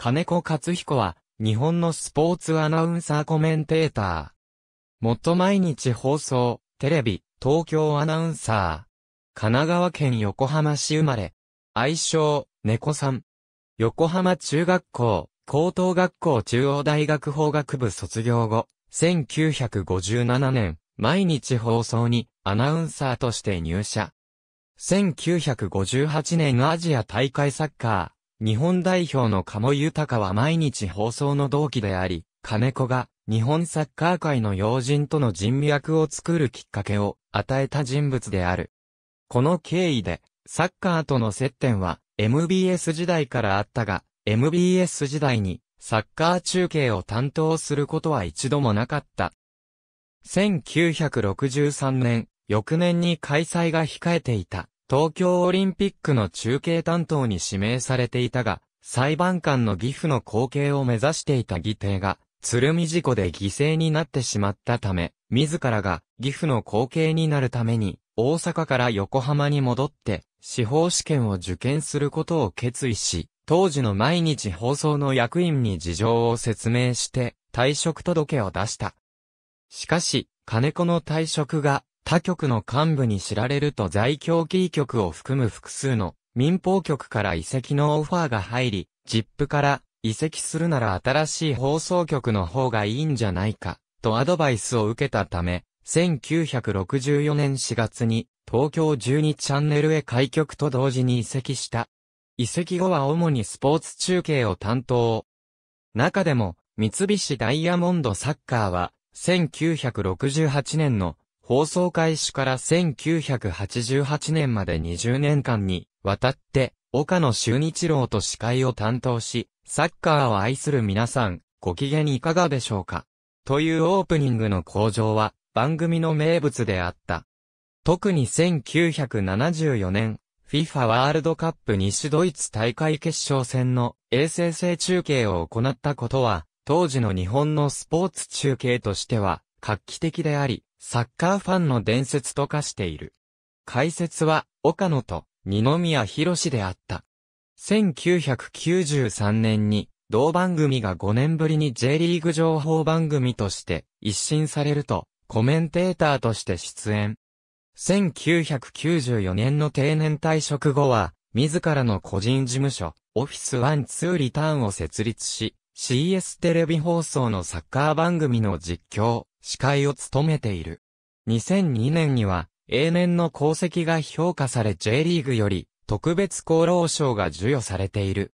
金子勝彦は、日本のスポーツアナウンサーコメンテーター。もっと毎日放送、テレビ、東京アナウンサー。神奈川県横浜市生まれ。愛称、猫さん。横浜中学校、高等学校中央大学法学部卒業後、1957年、毎日放送にアナウンサーとして入社。1958年アジア大会サッカー。日本代表の鴨豊は毎日放送の同期であり、金子が日本サッカー界の要人との人脈を作るきっかけを与えた人物である。この経緯で、サッカーとの接点は MBS 時代からあったが、MBS 時代にサッカー中継を担当することは一度もなかった。1963年、翌年に開催が控えていた東京オリンピックの中継担当に指名されていたが、裁判官の義父の後継を目指していた議定が、鶴見事故で犠牲になってしまったため、自らが義父の後継になるために、大阪から横浜に戻って、司法試験を受験することを決意し、当時の毎日放送の役員に事情を説明して、退職届を出した。しかし、金子の退職が他局の幹部に知られると在京キー局を含む複数の民放局から移籍のオファーが入り、ジップから移籍するなら新しい放送局の方がいいんじゃないか、とアドバイスを受けたため、1964年4月に東京12チャンネルへ開局と同時に移籍した。移籍後は主にスポーツ中継を担当。中でも、三菱ダイヤモンドサッカーは、1968年の放送開始から1988年まで20年間に、渡って、岡野修日郎と司会を担当し、サッカーを愛する皆さん、ご機嫌いかがでしょうかというオープニングの向上は、番組の名物であった。特に1974年、FIFA ワールドカップ西ドイツ大会決勝戦の衛星制中継を行ったことは、当時の日本のスポーツ中継としては、画期的であり、サッカーファンの伝説と化している。解説は、岡野と二宮博であった。1993年に、同番組が5年ぶりに J リーグ情報番組として一新されると、コメンテーターとして出演。1994年の定年退職後は、自らの個人事務所、オフィスワンツーリターンを設立し、CS テレビ放送のサッカー番組の実況、司会を務めている。2002年には、永年の功績が評価され J リーグより、特別功労賞が授与されている。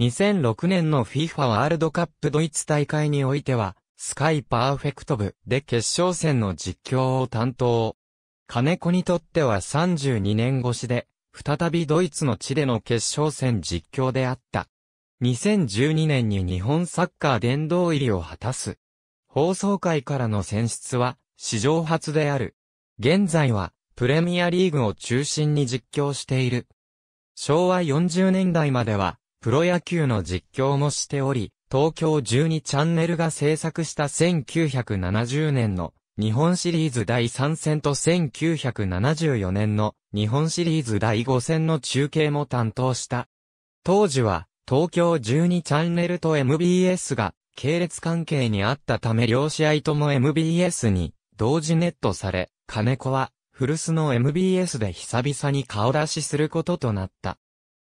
2006年の FIFA ワールドカップドイツ大会においては、スカイパーフェクト部で決勝戦の実況を担当。金子にとっては32年越しで、再びドイツの地での決勝戦実況であった。2012年に日本サッカー殿堂入りを果たす。放送会からの選出は史上初である。現在はプレミアリーグを中心に実況している。昭和40年代まではプロ野球の実況もしており、東京12チャンネルが制作した1970年の日本シリーズ第3戦と1974年の日本シリーズ第5戦の中継も担当した。当時は東京12チャンネルと MBS が系列関係にあったため両試合とも MBS に同時ネットされ、金子は古巣の MBS で久々に顔出しすることとなった。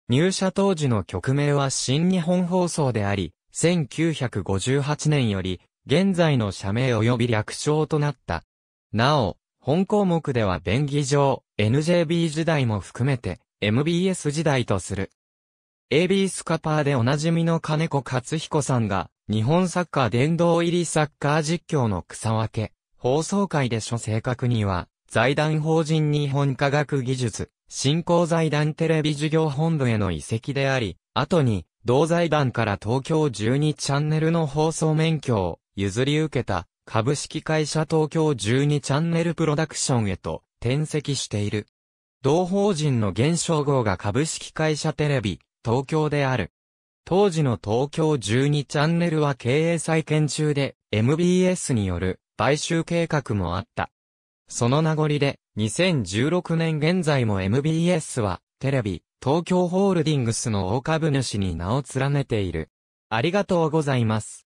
入社当時の曲名は新日本放送であり、1958年より現在の社名及び略称となった。なお、本項目では便宜上、NJB 時代も含めて MBS 時代とする。AB スカパーでおなじみの金子勝彦さんが、日本サッカー殿堂入りサッカー実況の草分け、放送会で諸正確には、財団法人日本科学技術、振興財団テレビ事業本部への移籍であり、後に、同財団から東京12チャンネルの放送免許を譲り受けた株式会社東京12チャンネルプロダクションへと転籍している。同法人の現象号が株式会社テレビ東京である。当時の東京12チャンネルは経営再建中で MBS による買収計画もあった。その名残で2016年現在も MBS はテレビ、東京ホールディングスの大株主に名を連ねている。ありがとうございます。